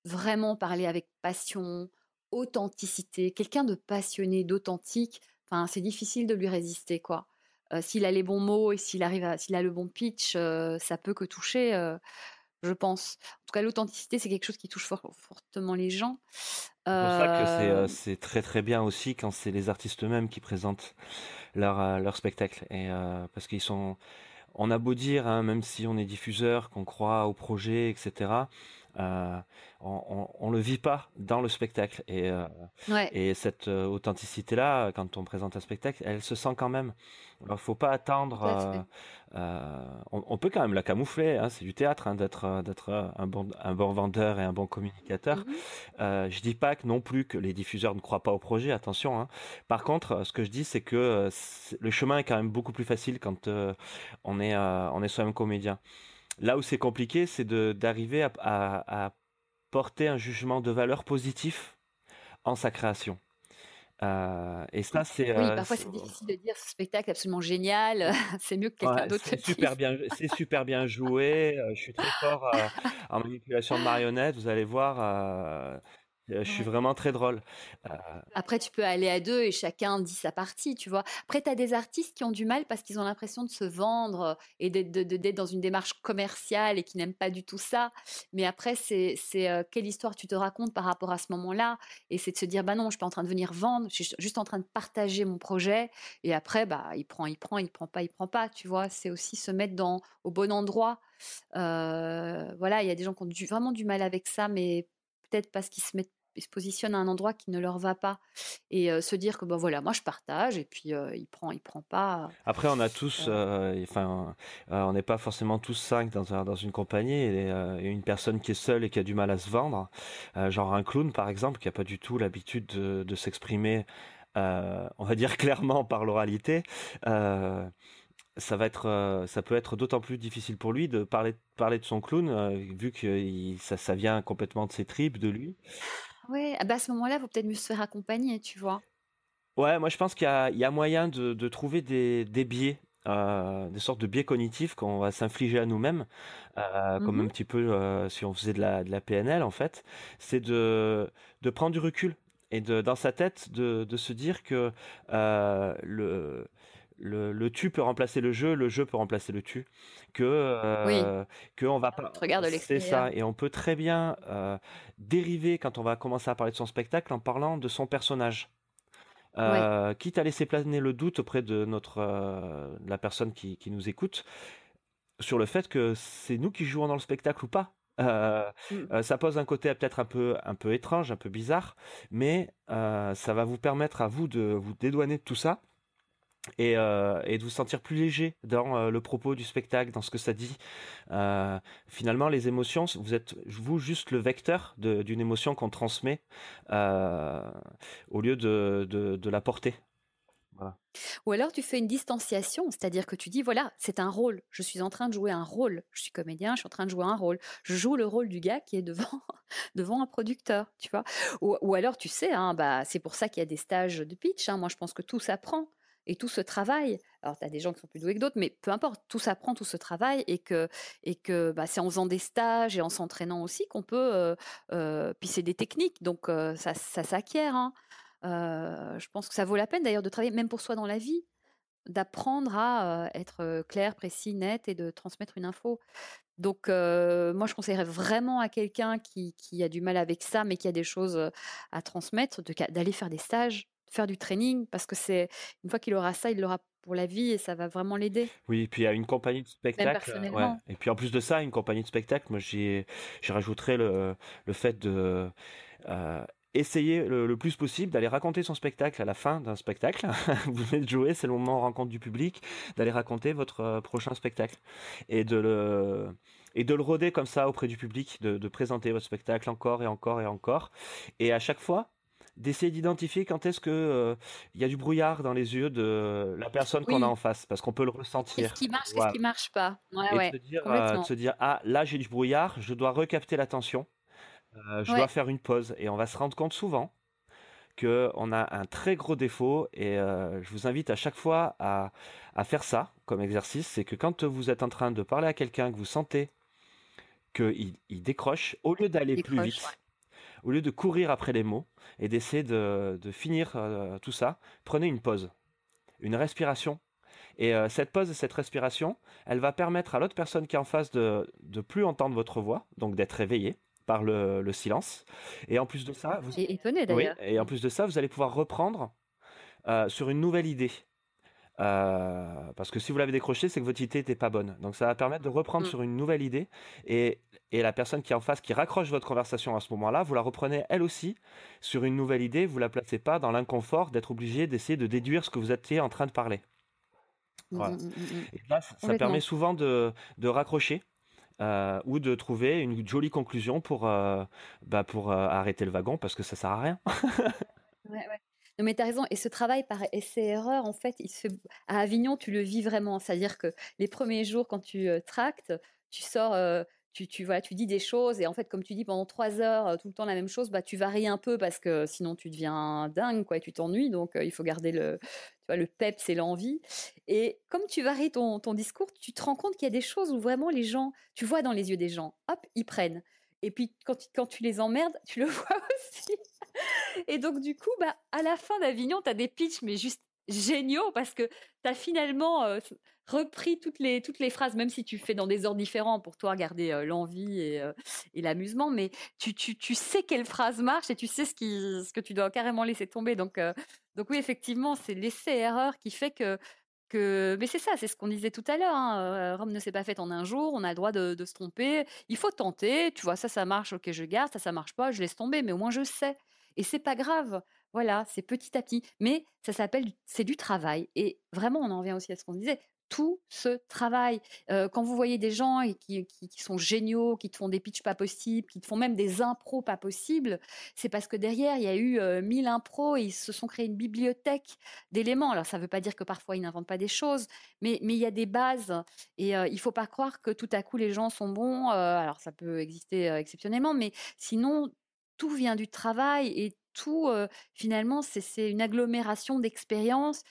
vraiment parler avec passion, authenticité. Quelqu'un de passionné, d'authentique, enfin, c'est difficile de lui résister, quoi. Euh, s'il a les bons mots et s'il arrive s'il a le bon pitch, ça peut que toucher je pense. En tout cas, l'authenticité, c'est quelque chose qui touche fortement les gens. C'est que euh, euh, c'est, très très bien aussi quand c'est les artistes eux-mêmes qui présentent leur, euh, spectacle. Et, parce qu'ils sont. On a beau dire, hein, même si on est diffuseur, qu'on croit au projet, etc., euh, on, ne le vit pas dans le spectacle. Et, euh, cette euh, authenticité-là, quand on présente un spectacle, elle se sent quand même. Alors, faut pas attendre. on, peut quand même la camoufler. Hein, c'est du théâtre hein, d'être un bon vendeur et un bon communicateur. Je mm-hmm. je dis pas non plus que les diffuseurs ne croient pas au projet. Attention. Hein. Par contre, ce que je dis, c'est que le chemin est quand même beaucoup plus facile quand on est on est soi-même comédien là où c'est compliqué, c'est d'arriver à, porter un jugement de valeur positif en sa création. Euh, et ça, c'est. Oui, euh, parfois c'est difficile de dire ce spectacle est absolument génial, c'est mieux que quelqu'un d'autre. C'est super bien, c'est super bien joué. Euh, je suis très fort en manipulation de marionnettes. Vous allez voir, euh, je suis vraiment très drôle. Euh, après, tu peux aller à deux et chacun dit sa partie, tu vois. Après, tu as des artistes qui ont du mal parce qu'ils ont l'impression de se vendre et d'être dans une démarche commerciale et qui n'aiment pas du tout ça. Mais après, c'est euh, quelle histoire tu te racontes par rapport à ce moment-là. Et c'est de se dire, bah non, je suis pas en train de venir vendre, je suis juste en train de partager mon projet. Et après, bah, il prend, il prend, il prend pas, il prend pas, tu vois. C'est aussi se mettre dans, au bon endroit. voilà, il y a des gens qui ont vraiment du mal avec ça, mais peut-être parce qu'ils se mettent se positionnent à un endroit qui ne leur va pas et se dire que ben voilà, moi je partage et puis il prend, il prend pas. Après, on a tous, enfin, on n'est pas forcément tous cinq dans, dans une compagnie et, une personne qui est seule et qui a du mal à se vendre, genre un clown par exemple qui a pas du tout l'habitude de, s'exprimer, on va dire clairement par l'oralité ça va être, ça peut être d'autant plus difficile pour lui de parler, parler de son clown, vu que ça, ça vient complètement de ses tripes, de lui. Ouais, ah bah à ce moment-là, faut peut-être mieux se faire accompagner, tu vois. Ouais, moi je pense qu'il y, a- moyen de, trouver des, biais, euh, des sortes de biais cognitifs qu'on va s'infliger à nous-mêmes, euh, comme mmh un petit peu euh, si on faisait de la, de la PNL en fait, c'est de, prendre du recul et de, dans sa tête de, se dire que le, le, tu peut remplacer le jeu, le jeu peut remplacer le tu, que qu'on euh, que on va ah, pas. C'est ça, et on peut très bien euh, dériver quand on va commencer à parler de son spectacle en parlant de son personnage. Euh, quitte à laisser planer le doute auprès de notre la personne qui, nous écoute sur le fait que c'est nous qui jouons dans le spectacle ou pas. Mm. ça pose un côté peut-être un peu un peu étrange, un peu bizarre, mais ça va vous permettre à vous de vous dédouaner de tout ça et, euh, et, de vous sentir plus léger dans euh, le propos du spectacle, dans ce que ça dit. Euh, finalement, les émotions, vous êtes vous juste le vecteur d'une émotion qu'on transmet au lieu de, de, la porter. Ou alors tu fais une distanciation, c'est-à-dire que tu dis voilà, c'est un rôle, je suis en train de jouer un rôle, je suis comédien, je suis en train de jouer un rôle, je joue le rôle du gars qui est devant, devant un producteur, tu vois. Ou, alors tu sais, hein, bah, c'est pour ça qu'il y a des stages de pitch, hein. moi je pense que tout s'apprend. Et tout ce travail, alors tu as des gens qui sont plus doués que d'autres, mais peu importe, tout s'apprend, tout ce travail et que, et que bah, c'est en faisant des stages et en s'entraînant aussi qu'on peut. pisser euh, euh, puis c'est des techniques, donc euh, ça, s'acquiert. Hein. je pense que ça vaut la peine d'ailleurs de travailler, même pour soi dans la vie, d'apprendre à être clair, précis, net et de transmettre une info. Donc, moi, je conseillerais vraiment à quelqu'un qui, a du mal avec ça, mais qui a des choses à transmettre, d'aller faire des stages, faire du training parce que c'est une fois qu'il aura ça, il l'aura pour la vie et ça va vraiment l'aider. Oui, et puis à une compagnie de spectacle. Euh, et puis en plus de ça, une compagnie de spectacle, moi j'ai rajouterais le, le fait de euh, essayer le, plus possible d'aller raconter son spectacle à la fin d'un spectacle. Vous venez de jouer, c'est le moment rencontre du public, d'aller raconter votre euh, prochain spectacle et de le et de le roder comme ça auprès du public, de présenter votre spectacle encore et encore et encore. Et à chaque fois, d'essayer d'identifier quand est-ce que euh, il y a du brouillard dans les yeux de la personne qu'on a en face, parce qu'on peut le ressentir. Qu'est-ce qui marche, qu'est-ce qui marche pas. Ouais, ouais, euh, de, se dire, ah là j'ai du brouillard, je dois recapter l'attention, euh, je dois faire une pause, et on va se rendre compte souvent qu'on a un très gros défaut et je vous invite à chaque fois à, faire ça comme exercice, c'est que quand vous êtes en train de parler à quelqu'un, que vous sentez qu'il il décroche, au lieu d'aller plus vite, au lieu de courir après les mots et d'essayer de, finir euh, tout ça, prenez une pause, une respiration. Et euh, cette pause et cette respiration, elle va permettre à l'autre personne qui est en face de ne plus entendre votre voix, donc d'être réveillée par le, silence. Et en plus de ça, vous... étonné et en plus de ça, vous allez pouvoir reprendre euh, sur une nouvelle idée. Euh, parce que si vous l'avez décroché, c'est que votre idée n'était pas bonne. Donc ça va permettre de reprendre mm. sur une nouvelle idée. Et, la personne qui est en face, qui raccroche votre conversation à ce moment-là, vous la reprenez elle aussi sur une nouvelle idée. Vous la placez pas dans l'inconfort d'être obligé d'essayer de déduire ce que vous étiez en train de parler. Mm, mm, ça, permet souvent de, raccrocher. Euh, ou de trouver une jolie conclusion pour, euh, bah, pour arrêter le wagon parce que ça sert à rien. Non, mais tu as raison. Et ce travail par essai-erreur, en fait, il se... à Avignon, tu le vis vraiment. C'est-à-dire que les premiers jours, quand tu tractes, tu sors, tu, tu, tu dis des choses. Et en fait, comme tu dis pendant trois heures, tout le temps la même chose, bah, tu varies un peu parce que sinon, tu deviens dingue, quoi, tu t'ennuies. Donc, il faut garder le, tu vois, le peps et l'envie. Et comme tu varies ton, ton discours, tu te rends compte qu'il y a des choses où vraiment les gens, tu vois dans les yeux des gens, hop, ils prennent. Et puis quand, quand tu les emmerdes, tu le vois aussi. Et donc du coup, bah, à la fin d'Avignon, tu as des pitchs, mais juste géniaux, parce que tu as finalement euh, repris toutes les, toutes les phrases, même si tu fais dans des ordres différents pour toi garder euh, l'envie et, euh, et l'amusement, mais tu, tu, tu, sais quelle phrase marche et tu sais ce, qui, ce que tu dois carrément laisser tomber. Donc, donc oui, effectivement, c'est l'essai-erreur qui fait que mais c'est ça, c'est ce qu'on disait tout à l'heure. Hein, euh, Rome ne s'est pas faite en un jour. On a le droit de, se tromper. Il faut tenter. Tu vois, ça, ça marche. Ok, je garde. Ça, ça marche pas. Je laisse tomber. Mais au moins, je sais. Et c'est pas grave. Voilà, c'est petit à petit. Mais ça s'appelle, c'est du travail. Et vraiment, on en revient aussi à ce qu'on disait tout ce travail. Euh, quand vous voyez des gens qui, sont géniaux, qui te font des pitchs pas possibles, qui te font même des impros pas possibles, c'est parce que derrière, il y a eu euh, mille impros et ils se sont créés une bibliothèque d'éléments. Alors, ça ne veut pas dire que parfois ils n'inventent pas des choses, mais, il y a des bases. Et euh, il ne faut pas croire que tout à coup les gens sont bons. alors, ça peut exister exceptionnellement, mais sinon, tout vient du travail et tout, finalement, c'est une agglomération d'expériences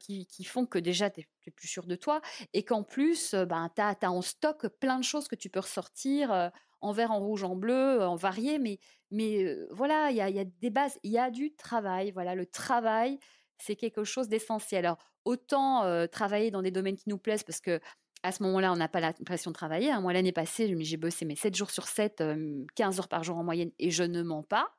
qui, font que déjà, tu es, plus sûr de toi et qu'en plus, ben, tu as, en stock plein de choses que tu peux ressortir en vert, en rouge, en bleu, en varié. Mais, mais voilà, il y a, des bases, il y a du travail. Voilà, le travail, c'est quelque chose d'essentiel. Alors, autant travailler dans des domaines qui nous plaisent, parce que à ce moment-là, on n'a pas l'impression de travailler. Hein. Moi, l'année passée, j'ai bossé mes 7 jours sur 7, 15 heures par jour en moyenne, et je ne mens pas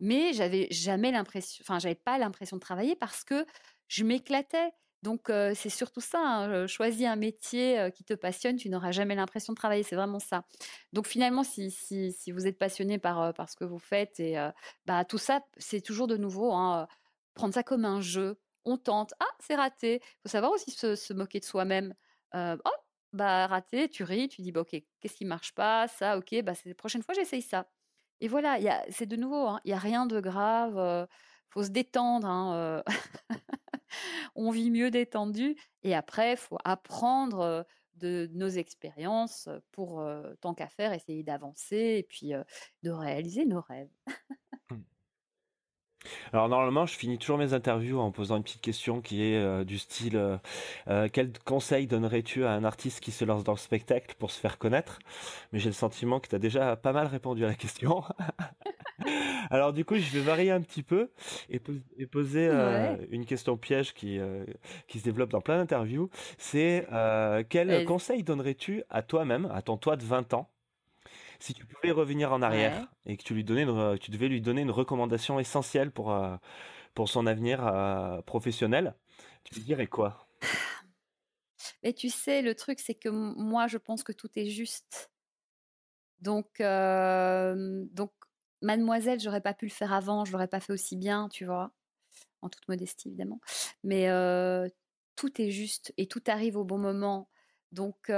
mais j'avais jamais l'impression, enfin, pas l'impression de travailler parce que je m'éclatais. Donc, c'est surtout ça. choisir hein, Choisis un métier qui te passionne, tu n'auras jamais l'impression de travailler. C'est vraiment ça. Donc, finalement, si, vous êtes passionné par, par, ce que vous faites, et bah, tout ça, c'est toujours de nouveau hein, prendre ça comme un jeu. On tente. Ah, c'est raté. Il faut savoir aussi se, moquer de soi-même. oh, bah, raté, tu ris, tu dis, «Bah, OK, qu'est-ce qui marche pas Ça, OK, bah, la prochaine fois, j'essaye ça. Et voilà, c'est de nouveau, hein, il n'y a rien de grave, faut se détendre, hein, on vit mieux détendu, et après, il faut apprendre de nos expériences pour, tant qu'à faire, essayer d'avancer et puis de réaliser nos rêves. Alors normalement, je finis toujours mes interviews en posant une petite question qui est euh, du style euh, euh, quel conseil donnerais-tu à un artiste qui se lance dans le spectacle pour se faire connaître Mais j'ai le sentiment que tu as déjà pas mal répondu à la question. Alors du coup, je vais varier un petit peu et, poser une question piège qui qui se développe dans plein d'interviews, c'est quel conseil donnerais-tu à toi-même, à ton toi de 20 ans si tu pouvais revenir en arrière et que tu lui donnais, tu devais lui donner une recommandation essentielle pour euh, pour son avenir euh, professionnel, tu lui dirais quoi Mais tu sais, le truc c'est que moi je pense que tout est juste. Donc euh, donc mademoiselle, j'aurais pas pu le faire avant, je l'aurais pas fait aussi bien, tu vois. En toute modestie évidemment, mais euh, tout est juste et tout arrive au bon moment. Donc,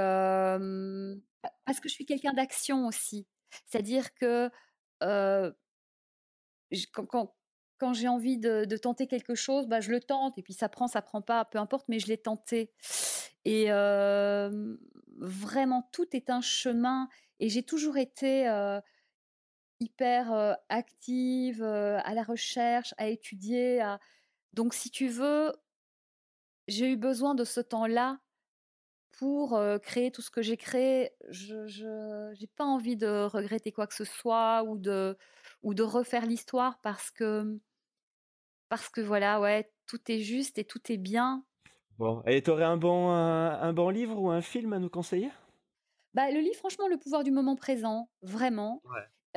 parce que je suis quelqu'un d'action aussi. C'est-à-dire que quand, j'ai envie de, tenter quelque chose, bah, je le tente, et puis ça prend, ça prend pas, peu importe, mais je l'ai tenté. Et vraiment, tout est un chemin, et j'ai toujours été hyper active, à la recherche, à étudier. Donc, si tu veux, j'ai eu besoin de ce temps-là pour créer tout ce que j'ai créé, je n'ai pas envie de regretter quoi que ce soit ou de, ou de refaire l'histoire parce que, parce que voilà, ouais, tout est juste et tout est bien. Bon, et tu aurais un bon, un, bon livre ou un film à nous conseiller bah, Le livre, franchement, Le pouvoir du moment présent, vraiment.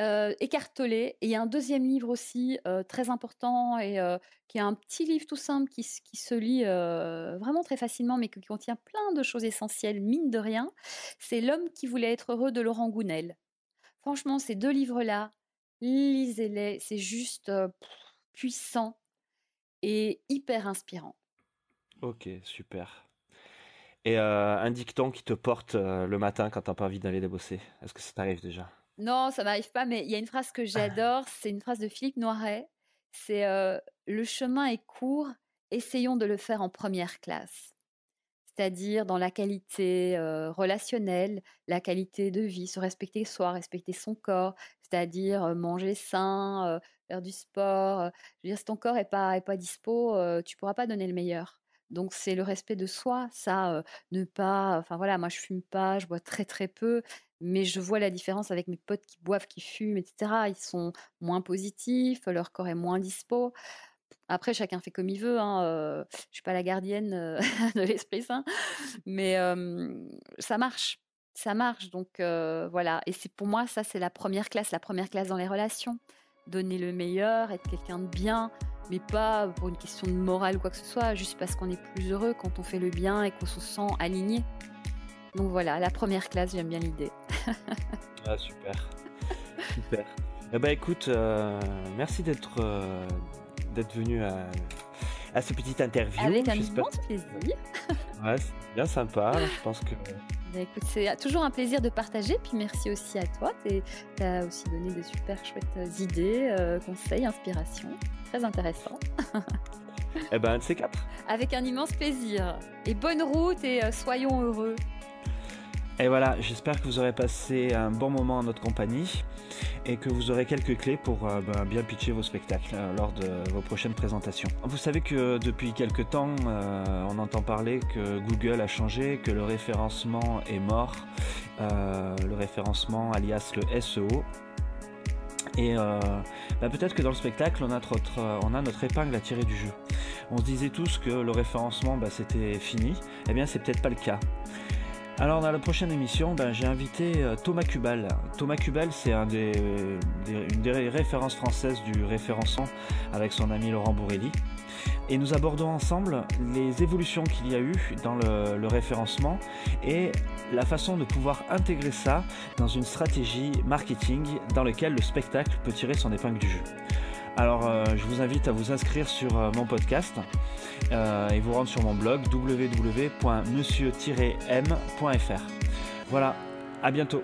Euh, écartelé. Et il y a un deuxième livre aussi euh, très important et euh, qui est un petit livre tout simple qui, se lit vraiment très facilement, mais qui contient plein de choses essentielles, mine de rien. C'est L'homme qui voulait être heureux de Laurent Gounel. Franchement, ces deux livres-là, lisez-les, c'est juste puissant et hyper inspirant. Ok, super. Et un dicton qui te porte le matin quand t'as pas envie d'aller débosser, est-ce que ça t'arrive déjà non, ça m'arrive pas, mais il y a une phrase que ah. j'adore, c'est une phrase de Philippe Noiret. C'est Le chemin est court, essayons de le faire en première classe. C'est-à-dire dans la qualité relationnelle, la qualité de vie, se respecter soi, respecter son corps, c'est-à-dire manger sain, faire du sport. je veux dire, si ton corps n'est pas, pas dispo, tu pourras pas donner le meilleur. Donc c'est le respect de soi, ça, ne pas, enfin voilà, moi je fume pas, je bois très très peu, mais je vois la différence avec mes potes qui boivent, qui fument, etc. Ils sont moins positifs, leur corps est moins dispo. Après, chacun fait comme il veut. Hein. je suis pas la gardienne de l'Esprit Saint, mais ça marche. Ça marche, donc voilà. Et c'est pour moi, ça, c'est la première classe, la première classe dans les relations. Donner le meilleur, être quelqu'un de bien, mais pas pour une question de morale ou quoi que ce soit, juste parce qu'on est plus heureux quand on fait le bien et qu'on se sent aligné. Donc voilà, la première classe, j'aime bien l'idée. Ah, super. Super. Eh ben, écoute, euh, merci euh, d'être venu à, à cette petite interview. Avec un immense plaisir. c'est bien sympa. Je pense que. Bah, c'est toujours un plaisir de partager. Puis merci aussi à toi. Tu as aussi donné de super chouettes euh, idées, conseils, inspirations. Très intéressant. eh ben, c'est quatre. Avec un immense plaisir. Et bonne route et soyons heureux. Et voilà, j'espère que vous aurez passé un bon moment en notre compagnie et que vous aurez quelques clés pour euh, ben, bien pitcher vos spectacles euh, lors de vos prochaines présentations. Vous savez que euh, depuis quelques temps, on entend parler que Google a changé, que le référencement est mort, le référencement alias le SEO. Et ben, peut-être que dans le spectacle, on a, notre, on a notre épingle à tirer du jeu. On se disait tous que le référencement, ben, c'était fini. Eh bien, c'est peut-être pas le cas. Alors dans la prochaine émission, ben, j'ai invité euh, Thomas Kubal. Thomas Kubal, c'est une des références françaises du référencement avec son ami Laurent Bourrelli. Et nous abordons ensemble les évolutions qu'il y a eu dans le, référencement et la façon de pouvoir intégrer ça dans une stratégie marketing dans laquelle le spectacle peut tirer son épingle du jeu. Alors euh, je vous invite à vous inscrire sur euh, mon podcast euh, et vous rendre sur mon blog www.monsieur-m.fr. Voilà, à bientôt.